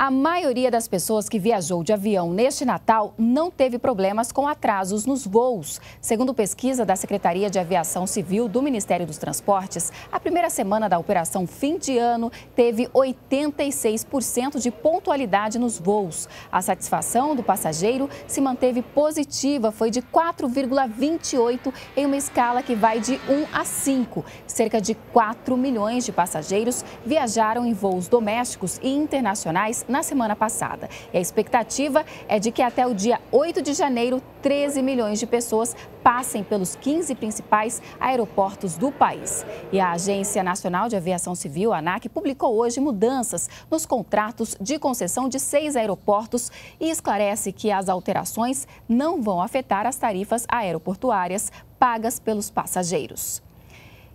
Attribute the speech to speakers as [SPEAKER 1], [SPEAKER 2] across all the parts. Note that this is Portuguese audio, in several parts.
[SPEAKER 1] A maioria das pessoas que viajou de avião neste Natal não teve problemas com atrasos nos voos. Segundo pesquisa da Secretaria de Aviação Civil do Ministério dos Transportes, a primeira semana da operação fim de ano teve 86% de pontualidade nos voos. A satisfação do passageiro se manteve positiva, foi de 4,28 em uma escala que vai de 1 a 5. Cerca de 4 milhões de passageiros viajaram em voos domésticos e internacionais na semana passada. E a expectativa é de que até o dia 8 de janeiro, 13 milhões de pessoas passem pelos 15 principais aeroportos do país. E a Agência Nacional de Aviação Civil, ANAC, publicou hoje mudanças nos contratos de concessão de seis aeroportos e esclarece que as alterações não vão afetar as tarifas aeroportuárias pagas pelos passageiros.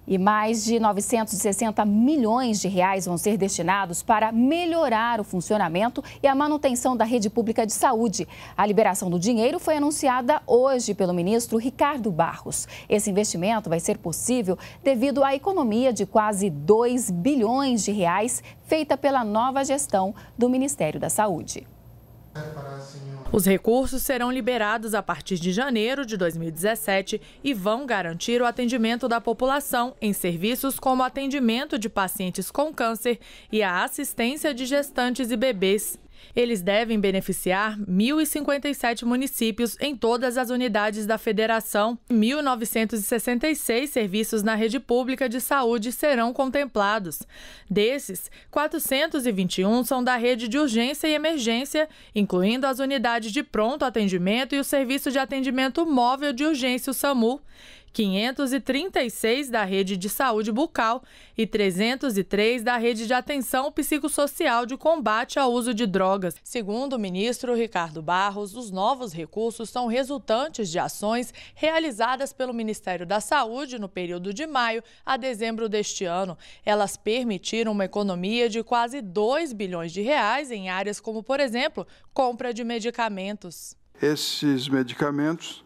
[SPEAKER 1] E mais de 960 milhões de reais vão ser destinados para melhorar o funcionamento e a manutenção da rede pública de saúde. A liberação do dinheiro foi anunciada hoje pelo ministro Ricardo Barros. Esse investimento vai ser possível devido à economia de quase 2 bilhões de reais feita pela nova gestão do Ministério da Saúde.
[SPEAKER 2] É os recursos serão liberados a partir de janeiro de 2017 e vão garantir o atendimento da população em serviços como atendimento de pacientes com câncer e a assistência de gestantes e bebês. Eles devem beneficiar 1.057 municípios em todas as unidades da federação. 1.966 serviços na rede pública de saúde serão contemplados. Desses, 421 são da rede de urgência e emergência, incluindo as unidades de pronto atendimento e o serviço de atendimento móvel de urgência, o SAMU. 536 da rede de saúde bucal e 303 da rede de atenção psicossocial de combate ao uso de drogas. Segundo o ministro Ricardo Barros, os novos recursos são resultantes de ações realizadas pelo Ministério da Saúde no período de maio a dezembro deste ano. Elas permitiram uma economia de quase 2 bilhões de reais em áreas como, por exemplo, compra de medicamentos.
[SPEAKER 3] Esses medicamentos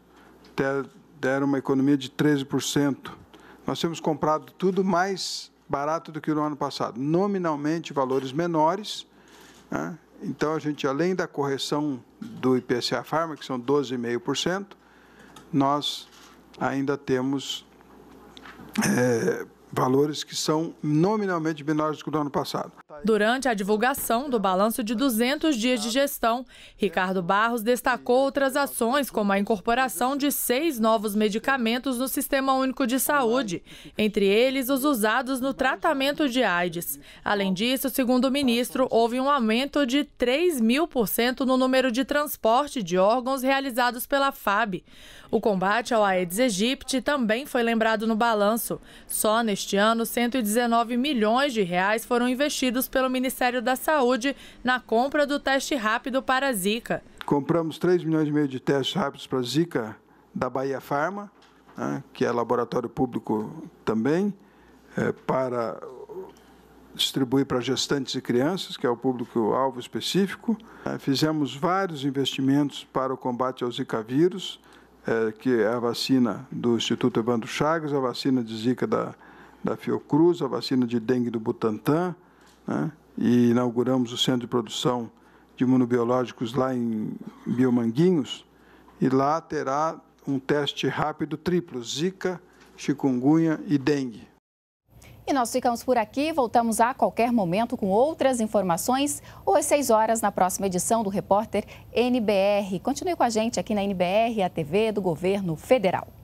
[SPEAKER 3] deram uma economia de 13%. Nós temos comprado tudo mais barato do que no ano passado, nominalmente valores menores. Né? Então, a gente, além da correção do IPCA Farma, que são 12,5%, nós ainda temos é, valores que são nominalmente menores do que no ano passado.
[SPEAKER 2] Durante a divulgação do balanço de 200 dias de gestão, Ricardo Barros destacou outras ações, como a incorporação de seis novos medicamentos no Sistema Único de Saúde, entre eles os usados no tratamento de AIDS. Além disso, segundo o ministro, houve um aumento de 3 mil por cento no número de transporte de órgãos realizados pela FAB. O combate ao Aedes aegypti também foi lembrado no balanço. Só neste ano, 119 milhões de reais foram investidos pelo Ministério da Saúde na compra do teste rápido para a Zika.
[SPEAKER 3] Compramos 3 milhões e meio de testes rápidos para a Zika da Bahia Pharma, né, que é laboratório público também, é, para distribuir para gestantes e crianças, que é o público-alvo específico. É, fizemos vários investimentos para o combate ao Zika vírus, é, que é a vacina do Instituto Evandro Chagas, a vacina de Zika da, da Fiocruz, a vacina de dengue do Butantan, né? e inauguramos o centro de produção de imunobiológicos lá em Biomanguinhos, e lá terá um teste rápido triplo, zika, chikungunya e dengue.
[SPEAKER 1] E nós ficamos por aqui, voltamos a qualquer momento com outras informações ou às 6 horas na próxima edição do Repórter NBR. Continue com a gente aqui na NBR, a TV do Governo Federal.